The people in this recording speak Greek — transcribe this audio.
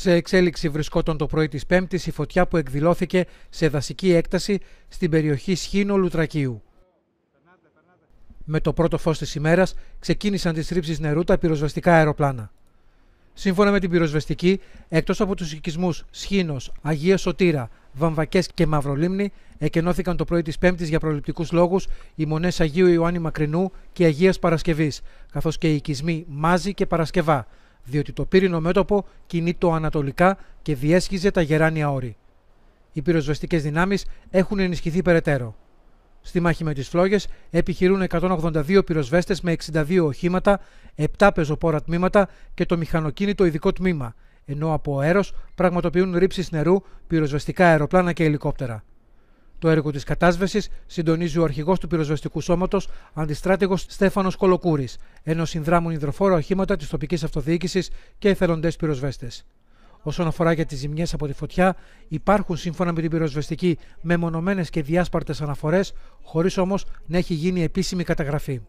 Σε εξέλιξη βρισκόταν το πρωί της Πέμπτης η φωτιά που εκδηλώθηκε σε δασική έκταση στην περιοχή Σχήνο Λουτρακίου. Με το πρώτο φως της ημέρας ξεκίνησαν τις ρήψεις νερού τα πυροσβεστικά αεροπλάνα. Σύμφωνα με την πυροσβεστική, εκτός από τους οικισμούς Σχήνος, Αγίας Σωτήρα, Βαμβακές και Μαυρολίμνη, εκενώθηκαν το πρωί της Πέμπτης για προληπτικούς λόγους οι μονές Αγίου Ιωάννη Μακρινού και Αγίας Παρασκευής, καθώς και οι οικισμοί Μάζη και Παρασκευά, διότι το πύρινο μέτωπο το ανατολικά και διέσχιζε τα γεράνια όρη. Οι πυροσβεστικές δυνάμεις έχουν ενισχυθεί περαιτέρω. Στη μάχη με τις φλόγες επιχειρούν 182 πυροσβέστες με 62 οχήματα, 7 πεζοπόρα τμήματα και το μηχανοκίνητο ειδικό τμήμα, ενώ από αέρος πραγματοποιούν ρήψεις νερού, πυροσβεστικά αεροπλάνα και ελικόπτερα. Το έργο της κατάσβεσης συντονίζει ο αρχηγός του πυροσβεστικού σώματος, αντιστράτηγος Στέφανος Κολοκούρης, ενώ συνδράμουν υδροφόρο οχήματα της τοπικής αυτοδιοίκησης και εθελοντές πυροσβέστες. Όσον αφορά για τις ζημιές από τη φωτιά, υπάρχουν σύμφωνα με την πυροσβεστική μεμονωμένες και διάσπαρτες αναφορές, χωρίς όμως να έχει γίνει επίσημη καταγραφή.